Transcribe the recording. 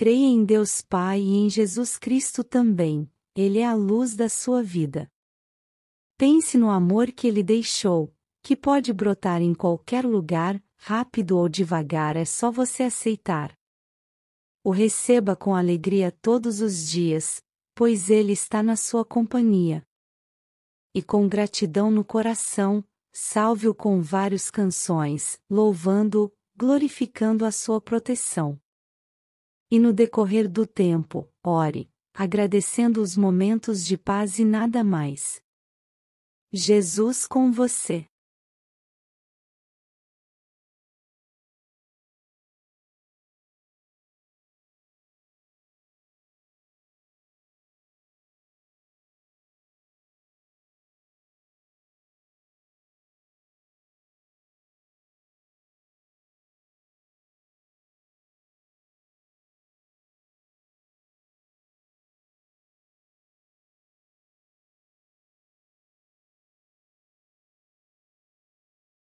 creia em Deus Pai e em Jesus Cristo também, Ele é a luz da sua vida. Pense no amor que Ele deixou, que pode brotar em qualquer lugar, rápido ou devagar é só você aceitar. O receba com alegria todos os dias, pois Ele está na sua companhia. E com gratidão no coração, salve-o com várias canções, louvando-o, glorificando a sua proteção. E no decorrer do tempo, ore, agradecendo os momentos de paz e nada mais. Jesus com você.